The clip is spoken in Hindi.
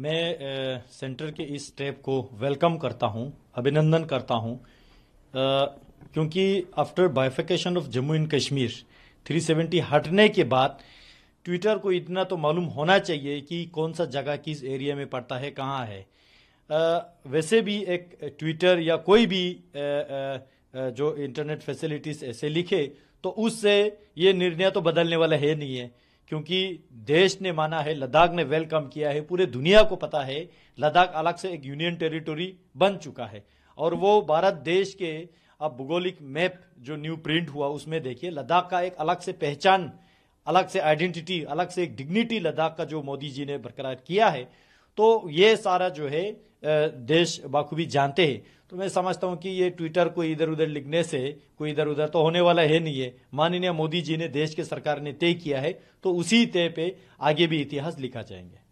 मैं सेंटर के इस स्टेप को वेलकम करता हूं अभिनंदन करता हूं क्योंकि after bifurcation of Jammu and Kashmir 370 हटने के बाद ट्विटर को इतना तो मालूम होना चाहिए कि कौन सा जगह किस एरिया में पड़ता है कहाँ है आ, वैसे भी एक ट्विटर या कोई भी आ, आ, जो इंटरनेट फैसिलिटीज़ ऐसे लिखे तो उससे ये निर्णय तो बदलने वाला है नहीं है क्योंकि देश ने माना है लद्दाख ने वेलकम किया है पूरे दुनिया को पता है लद्दाख अलग से एक यूनियन टेरिटोरी बन चुका है और वो भारत देश के अब भूगोलिक मैप जो न्यू प्रिंट हुआ उसमें देखिए लद्दाख का एक अलग से पहचान अलग से आइडेंटिटी अलग से एक डिग्निटी लद्दाख का जो मोदी जी ने बरकरार किया है तो ये सारा जो है देश बाखूबी जानते हैं तो मैं समझता हूं कि ये ट्विटर को इधर उधर लिखने से कोई इधर उधर तो होने वाला है नहीं है माननीय मोदी जी ने देश के सरकार ने तय किया है तो उसी तय पे आगे भी इतिहास लिखा जाएंगे